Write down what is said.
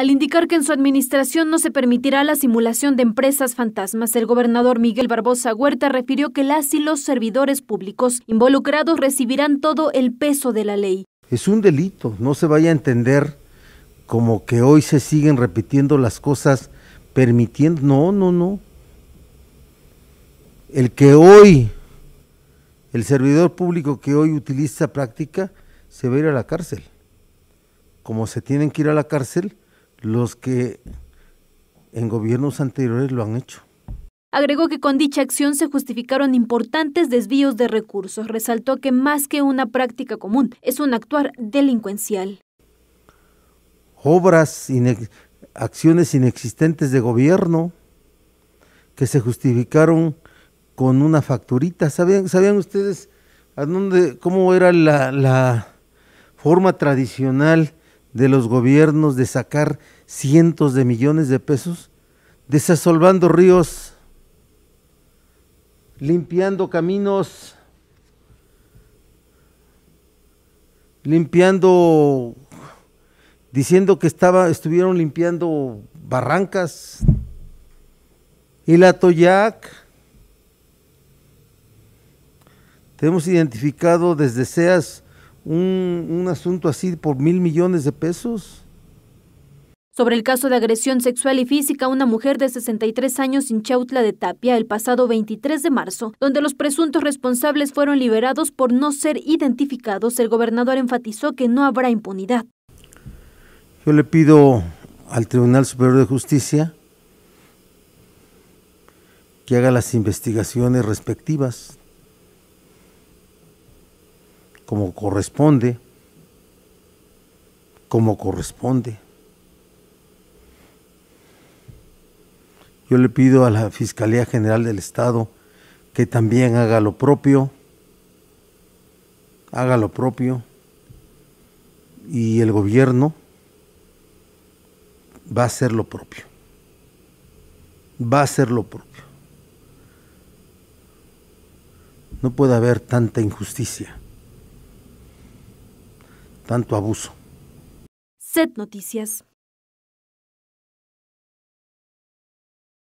Al indicar que en su administración no se permitirá la simulación de empresas fantasmas, el gobernador Miguel Barbosa Huerta refirió que las y los servidores públicos involucrados recibirán todo el peso de la ley. Es un delito, no se vaya a entender como que hoy se siguen repitiendo las cosas permitiendo, no, no, no. El que hoy, el servidor público que hoy utiliza práctica, se va a ir a la cárcel. Como se tienen que ir a la cárcel, los que en gobiernos anteriores lo han hecho. Agregó que con dicha acción se justificaron importantes desvíos de recursos. Resaltó que más que una práctica común, es un actuar delincuencial. Obras, acciones inexistentes de gobierno que se justificaron con una facturita. ¿Sabían, ustedes a dónde, cómo era la, la forma tradicional de los gobiernos de sacar cientos de millones de pesos, desasolvando ríos, limpiando caminos, limpiando, diciendo que estaba, estuvieron limpiando barrancas, y la Toyac. Tenemos identificado desde SEAS un, asunto así por mil millones de pesos? Sobre el caso de agresión sexual y física a una mujer de 63 años en Chautla de Tapia el pasado 23 de marzo, donde los presuntos responsables fueron liberados por no ser identificados, el gobernador enfatizó que no habrá impunidad. Yo le pido al Tribunal Superior de Justicia que haga las investigaciones respectivas, como corresponde, como corresponde. Yo le pido a la Fiscalía General del Estado que también haga lo propio, haga lo propio, y el gobierno va a hacer lo propio, va a hacer lo propio. No puede haber tanta injusticia tanto abuso. Set Noticias.